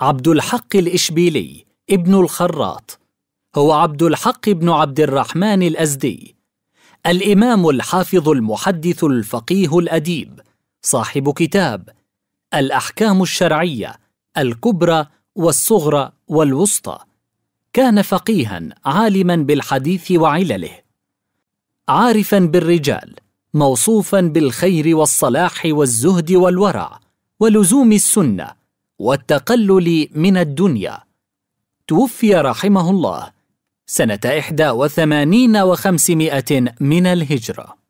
عبد الحق الإشبيلي ابن الخراط هو عبد الحق بن عبد الرحمن الأزدي الإمام الحافظ المحدث الفقيه الأديب صاحب كتاب الأحكام الشرعية الكبرى والصغرى والوسطى كان فقيها عالما بالحديث وعلله عارفا بالرجال موصوفا بالخير والصلاح والزهد والورع ولزوم السنه والتقلل من الدنيا توفي رحمه الله سنة إحدى وثمانين وخمسمائة من الهجرة